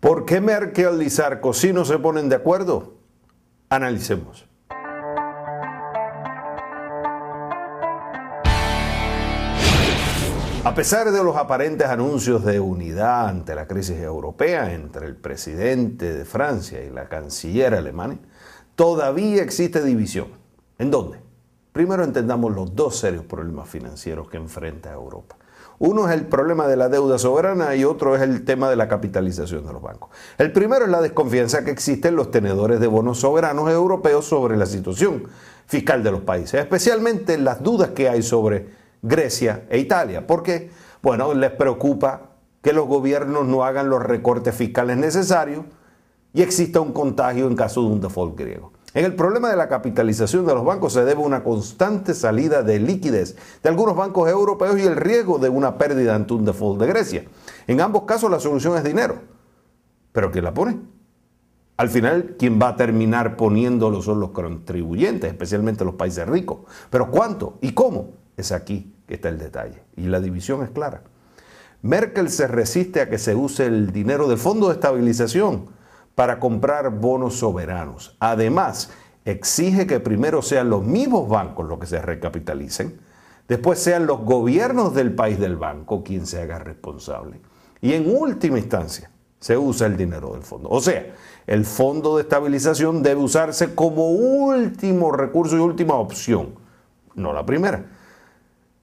¿Por qué Merkel y Sarkozy no se ponen de acuerdo? Analicemos. A pesar de los aparentes anuncios de unidad ante la crisis europea entre el presidente de Francia y la canciller alemana, todavía existe división. ¿En dónde? Primero entendamos los dos serios problemas financieros que enfrenta Europa. Uno es el problema de la deuda soberana y otro es el tema de la capitalización de los bancos. El primero es la desconfianza que existen los tenedores de bonos soberanos europeos sobre la situación fiscal de los países, especialmente las dudas que hay sobre Grecia e Italia, porque, bueno, les preocupa que los gobiernos no hagan los recortes fiscales necesarios y exista un contagio en caso de un default griego. En el problema de la capitalización de los bancos se debe una constante salida de liquidez de algunos bancos europeos y el riesgo de una pérdida ante un default de Grecia. En ambos casos la solución es dinero. ¿Pero quién la pone? Al final, quien va a terminar poniéndolo son los contribuyentes, especialmente los países ricos. Pero cuánto y cómo es aquí que está el detalle. Y la división es clara. Merkel se resiste a que se use el dinero del Fondo de Estabilización para comprar bonos soberanos. Además, exige que primero sean los mismos bancos los que se recapitalicen, después sean los gobiernos del país del banco quien se haga responsable. Y en última instancia, se usa el dinero del fondo. O sea, el fondo de estabilización debe usarse como último recurso y última opción, no la primera.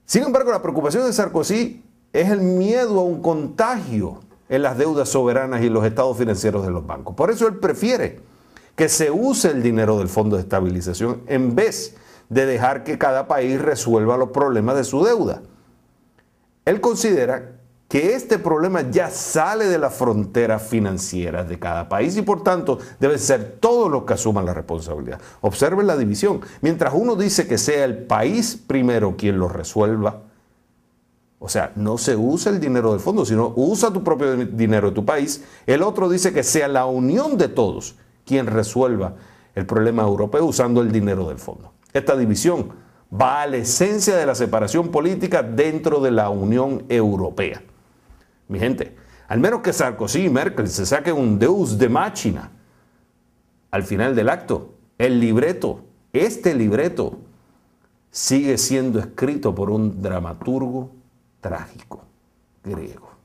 Sin embargo, la preocupación de Sarkozy es el miedo a un contagio en las deudas soberanas y los estados financieros de los bancos. Por eso él prefiere que se use el dinero del Fondo de Estabilización en vez de dejar que cada país resuelva los problemas de su deuda. Él considera que este problema ya sale de las fronteras financieras de cada país y por tanto deben ser todos los que asuman la responsabilidad. Observen la división. Mientras uno dice que sea el país primero quien lo resuelva, o sea, no se usa el dinero del fondo, sino usa tu propio dinero de tu país. El otro dice que sea la unión de todos quien resuelva el problema europeo usando el dinero del fondo. Esta división va a la esencia de la separación política dentro de la Unión Europea. Mi gente, al menos que Sarkozy y Merkel se saquen un deus de máquina al final del acto, el libreto, este libreto, sigue siendo escrito por un dramaturgo trágico griego.